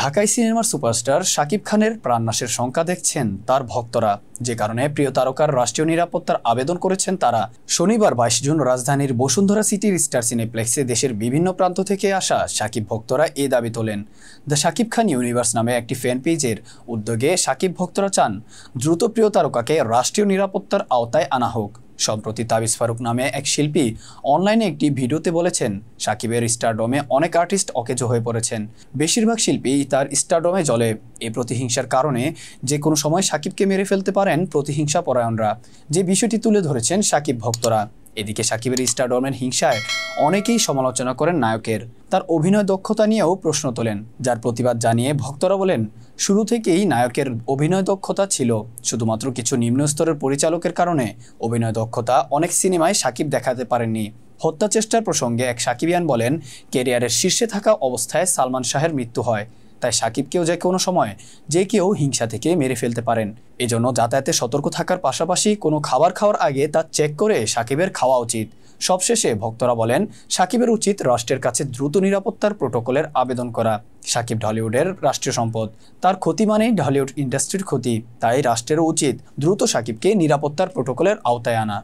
ঢাকাই সিনেমার সুপারস্টার শাকিব খানের প্রাণনাশের শঙ্কা দেখছেন তার ভক্তরা যে কারণে প্রিয় তারকার রাষ্ট্রীয় নিরাপত্তার আবেদন করেছেন তারা শনিবার বাইশ জুন রাজধানীর বসুন্ধরা সিটির স্টার সিনেপ্লেক্সে দেশের বিভিন্ন প্রান্ত থেকে আসা শাকিব ভক্তরা এ দাবি তোলেন দ্য শাকিব খান ইউনিভার্স নামে একটি ফ্যান পেজের উদ্যোগে শাকিব ভক্তরা চান দ্রুত প্রিয় তারকাকে রাষ্ট্রীয় নিরাপত্তার আওতায় আনা হোক সম্প্রতি তাবিজ ফারুক নামে এক শিল্পী অনলাইনে একটি ভিডিওতে বলেছেন সাকিবের স্টারডমে অনেক আর্টিস্ট অকেজো হয়ে পড়েছেন বেশিরভাগ শিল্পী তার স্টারডমে জলে এ প্রতিহিংসার কারণে যে কোনো সময় সাকিবকে মেরে ফেলতে পারেন প্রতিহিংসা পরায়ণরা যে বিষয়টি তুলে ধরেছেন সাকিব ভক্তরা এদিকে সাকিবের স্টারডমের হিংসায় অনেকেই সমালোচনা করেন নায়কের তার অভিনয় দক্ষতা নিয়েও প্রশ্ন তোলেন যার প্রতিবাদ জানিয়ে ভক্তরা বলেন শুরু থেকেই নায়কের অভিনয় দক্ষতা ছিল শুধুমাত্র কিছু নিম্নস্তরের পরিচালকের কারণে অভিনয় দক্ষতা অনেক সিনেমায় সাকিব দেখাতে পারেননি হত্যাচেষ্টার প্রসঙ্গে এক সাকিবিয়ান বলেন কেরিয়ারের শীর্ষে থাকা অবস্থায় সালমান শাহের মৃত্যু হয় তাই সাকিবকেও যে কোনো সময় যে কেউ হিংসা থেকে মেরে ফেলতে পারেন এজন্য যাতায়াতে সতর্ক থাকার পাশাপাশি কোনো খাবার খাওয়ার আগে তা চেক করে সাকিবের খাওয়া উচিত সবশেষে ভক্তরা বলেন সাকিবের উচিত রাষ্ট্রের কাছে দ্রুত নিরাপত্তার প্রোটোকলের আবেদন করা সাকিব ঢলিউডের রাষ্ট্রীয় সম্পদ তার ক্ষতি মানেই ঢলিউড ইন্ডাস্ট্রির ক্ষতি তাই রাষ্ট্রেরও উচিত দ্রুত সাকিবকে নিরাপত্তার প্রোটোকলের আওতায় আনা